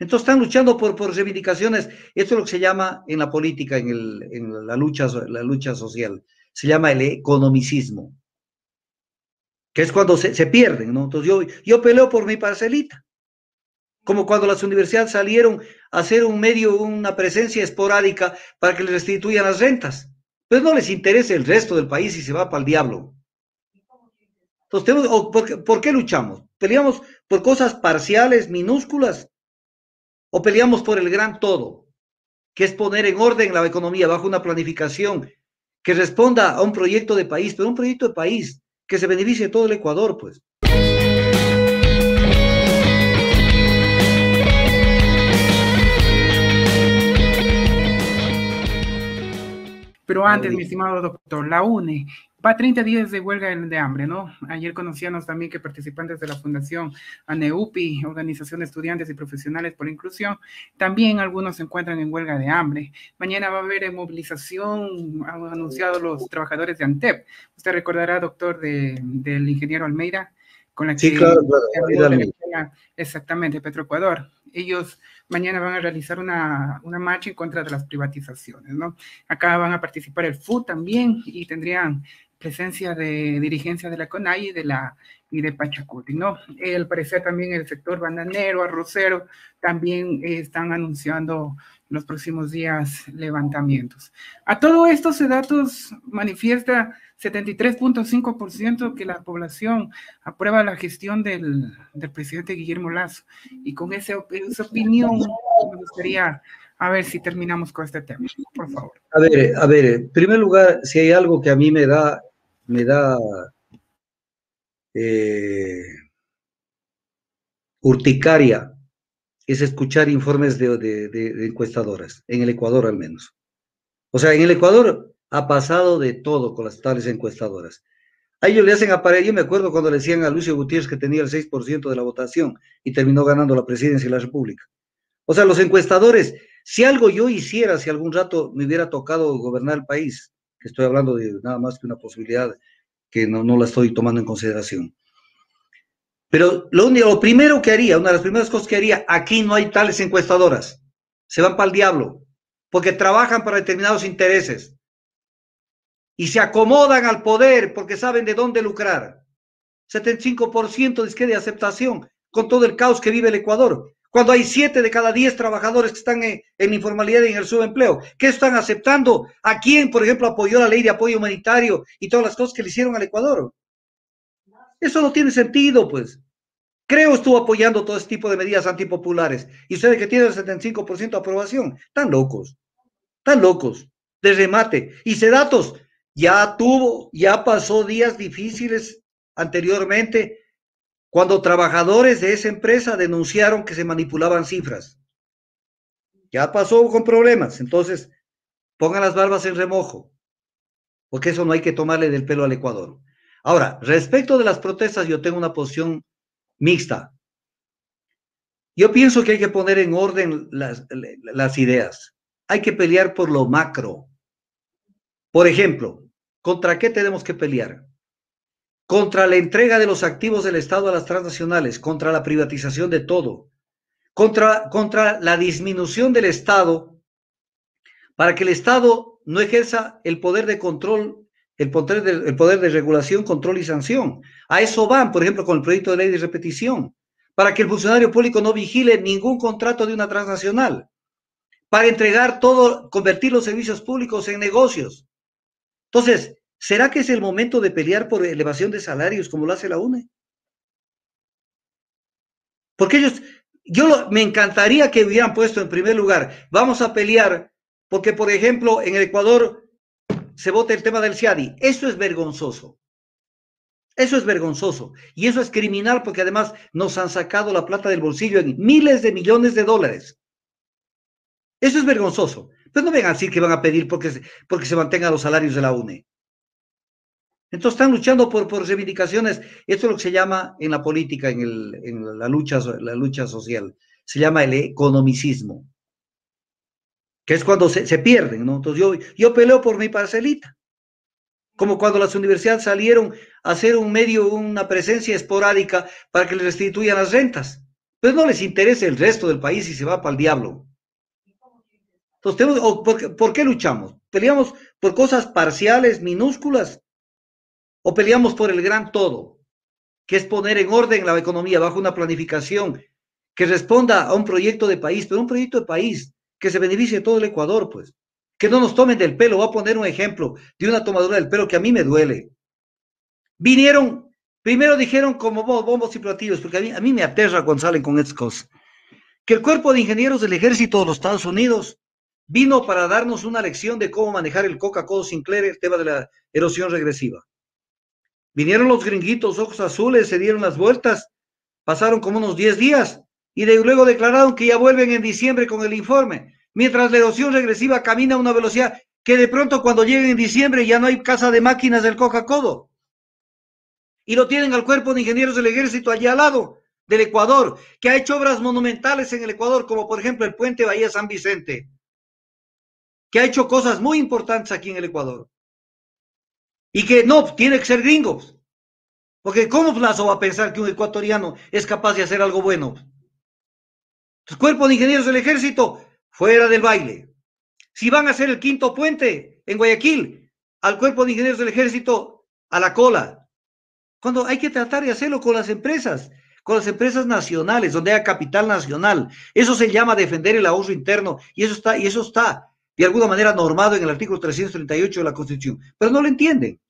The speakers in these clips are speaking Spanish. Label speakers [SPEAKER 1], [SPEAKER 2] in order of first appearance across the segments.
[SPEAKER 1] Entonces están luchando por, por reivindicaciones. Esto es lo que se llama en la política, en, la, lucha, la lucha social, se llama el economicismo, que es cuando se, pierden, ¿no? Entonces yo, yo peleo por mi parcelita, como cuando las universidades salieron a hacer un medio, una presencia esporádica para que les restituyan las rentas. Pues no les interesa el resto del país y se va para el diablo. Entonces, ¿por qué luchamos? Peleamos por cosas parciales, minúsculas, o peleamos por el gran todo, que es poner en orden la economía bajo una planificación que responda a un proyecto de país, pero un proyecto de país que se beneficie de todo el Ecuador, pues.
[SPEAKER 2] Pero antes, mi estimado doctor, la UNE va 30 días de huelga de hambre, ¿no? Ayer conocíamos también que participantes de la Fundación ANEUPI, Organización de Estudiantes y Profesionales por Inclusión, también algunos se encuentran en huelga de hambre. Mañana va a haber eh, movilización, han anunciado los trabajadores de ANTEP. Usted recordará, doctor, del ingeniero Almeida, con la que... Sí, claro, claro, Exactamente, Petroecuador ellos mañana van a realizar una, marcha en contra de las privatizaciones, ¿no? Acá van a participar el FU también y tendrían presencia de dirigencia de la CONAI y de la y de Pachacuti, ¿no? El al también el sector bananero, arrocero, también están anunciando los próximos días levantamientos. A todo esto, datos manifiesta 73.5% que la población aprueba la gestión del, presidente Guillermo Lazo. Y con ese, esa opinión me gustaría a ver si terminamos con este tema, por favor.
[SPEAKER 1] A ver, a ver, en primer lugar, si hay algo que a mí me da, me da eh, urticaria, es escuchar informes de, de encuestadoras, en el Ecuador al menos. O sea, en el Ecuador ha pasado de todo con las tales encuestadoras. A ellos le hacen aparecer, yo me acuerdo cuando le decían a Lucio Gutiérrez que tenía el 6% de la votación y terminó ganando la presidencia de la República. O sea, los encuestadores, si algo yo hiciera, si algún rato me hubiera tocado gobernar el país, que estoy hablando de nada más que una posibilidad que no, no la estoy tomando en consideración. Pero lo, único, lo primero que haría, una de las primeras cosas que haría, aquí no hay tales encuestadoras, se van para el diablo, porque trabajan para determinados intereses y se acomodan al poder porque saben de dónde lucrar. 75% de, de aceptación con todo el caos que vive el Ecuador. Cuando hay 7 de cada 10 trabajadores que están en, informalidad y en el subempleo, ¿qué están aceptando? ¿A quién, por ejemplo, apoyó la ley de apoyo humanitario y todas las cosas que le hicieron al Ecuador? Eso no tiene sentido, pues. Creo estuvo apoyando todo este tipo de medidas antipopulares. Y ustedes que tienen el 75% de aprobación, están locos. Están locos. De remate. hice datos ya tuvo, ya pasó días difíciles anteriormente cuando trabajadores de esa empresa denunciaron que se manipulaban cifras. Ya pasó con problemas, entonces pongan las barbas en remojo, porque eso no hay que tomarle del pelo al Ecuador. Ahora, respecto de las protestas, yo tengo una posición mixta. Yo pienso que hay que poner en orden las, las ideas. Hay que pelear por lo macro. Por ejemplo, ¿Contra qué tenemos que pelear? Contra la entrega de los activos del Estado a las transnacionales, contra la privatización de todo, contra, contra la disminución del Estado para que el Estado no ejerza el poder de control, el poder el poder de regulación, control y sanción. A eso van, por ejemplo, con el proyecto de ley de repetición, para que el funcionario público no vigile ningún contrato de una transnacional, para entregar todo, convertir los servicios públicos en negocios entonces, ¿será que es el momento de pelear por elevación de salarios como lo hace la UNE? Porque ellos, yo me encantaría que hubieran puesto en primer lugar, vamos a pelear porque, por ejemplo, en el Ecuador se vota el tema del CIADI. Eso es vergonzoso. Eso es vergonzoso. Y eso es criminal porque además nos han sacado la plata del bolsillo en miles de millones de dólares. Eso es vergonzoso. Pues no vengan a decir que van a pedir porque, porque se mantengan los salarios de la UNE. Entonces están luchando por, reivindicaciones. Esto es lo que se llama en la política, en, el, la, lucha, la lucha social, se llama el economicismo, que es cuando se, pierden, ¿no? Entonces yo, peleo por mi parcelita, como cuando las universidades salieron a hacer un medio, una presencia esporádica para que les restituyan las rentas. Pues no les interesa el resto del país y se va para el diablo. Entonces, por, qué, luchamos? ¿Peleamos por cosas parciales, minúsculas? ¿O peleamos por el gran todo? Que es poner en orden la economía bajo una planificación que responda a un proyecto de país, pero un proyecto de país que se beneficie de todo el Ecuador, pues. Que no nos tomen del pelo. Voy a poner un ejemplo de una tomadura del pelo que a mí me duele. Vinieron, primero dijeron como bombos y platillos, porque a mí, a mí me aterra cuando salen con estas cosas. Que el cuerpo de ingenieros del ejército de los Estados Unidos vino para darnos una lección de cómo manejar el Coca-Cola Sinclair, el tema de la erosión regresiva. Vinieron los gringuitos, ojos azules, se dieron las vueltas, pasaron como unos 10 días y luego declararon que ya vuelven en diciembre con el informe, mientras la erosión regresiva camina a una velocidad que de pronto cuando lleguen en diciembre ya no hay casa de máquinas del Coca-Cola. Y lo tienen al cuerpo de ingenieros del ejército allá al lado del Ecuador, que ha hecho obras monumentales en el Ecuador, como por ejemplo el puente Bahía San Vicente que ha hecho cosas muy importantes aquí en el Ecuador. Y que no, tiene que ser gringos. Porque ¿cómo Plazo va a pensar que un ecuatoriano es capaz de hacer algo bueno? El cuerpo de ingenieros del ejército, fuera del baile. Si van a hacer el quinto puente en Guayaquil, al cuerpo de ingenieros del ejército, a la cola. Cuando hay que tratar de hacerlo con las empresas, con las empresas nacionales, donde haya capital nacional. Eso se llama defender el ahorro interno y eso está, y eso está de alguna manera normado en el artículo 338 de la Constitución, pero no lo entienden.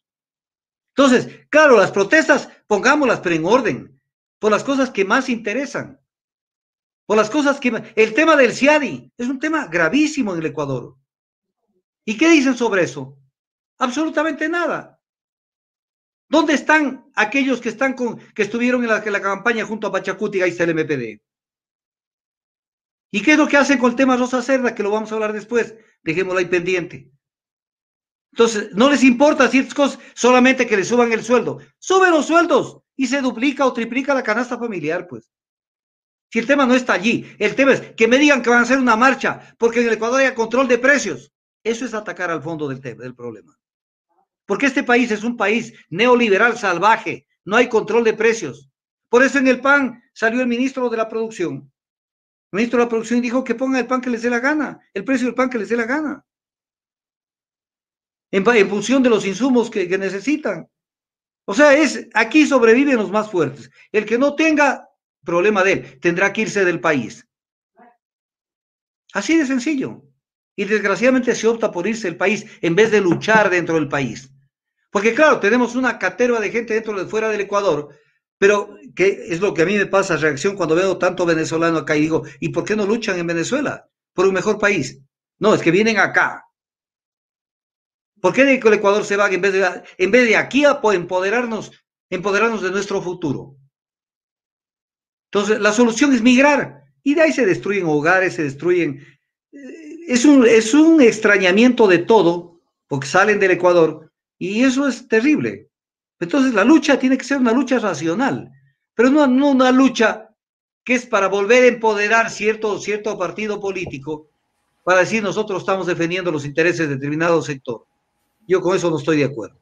[SPEAKER 1] Entonces, claro, las protestas, pongámoslas, pero en orden, por las cosas que más interesan, por las cosas que... El tema del CIADI es un tema gravísimo en el Ecuador. ¿Y qué dicen sobre eso? Absolutamente nada. ¿Dónde están aquellos que, están con, que estuvieron en la, la campaña junto a Pachacuti y el MPD? ¿Y qué es lo que hacen con el tema Rosa Cerda, que lo vamos a hablar después? Dejémoslo ahí pendiente. Entonces, no les importa ciertas cosas, solamente que le suban el sueldo. Suben los sueldos y se duplica o triplica la canasta familiar, pues. Si el tema no está allí, el tema es que me digan que van a hacer una marcha, porque en el Ecuador hay control de precios. Eso es atacar al fondo del, del problema. Porque este país es un país neoliberal salvaje, no hay control de precios. Por eso en el PAN salió el ministro de la producción ministro de la producción dijo que pongan el pan que les dé la gana, el precio del pan que les dé la gana, en, función de los insumos que, necesitan. O sea, es aquí sobreviven los más fuertes. El que no tenga, problema de él, tendrá que irse del país. Así de sencillo. Y desgraciadamente se opta por irse del país en vez de luchar dentro del país. Porque claro, tenemos una caterva de gente dentro de fuera del Ecuador pero qué es lo que a mí me pasa, reacción, cuando veo tanto venezolano acá y digo, ¿y por qué no luchan en Venezuela por un mejor país? No, es que vienen acá. ¿Por qué el Ecuador se va en vez de, en vez de aquí a empoderarnos, empoderarnos de nuestro futuro? Entonces, la solución es migrar. Y de ahí se destruyen hogares, se destruyen... Eh, es un, es un extrañamiento de todo, porque salen del Ecuador, y eso es terrible. Entonces la lucha tiene que ser una lucha racional, pero no, una lucha que es para volver a empoderar cierto, cierto partido político para decir nosotros estamos defendiendo los intereses de determinado sector. Yo con eso no estoy de acuerdo.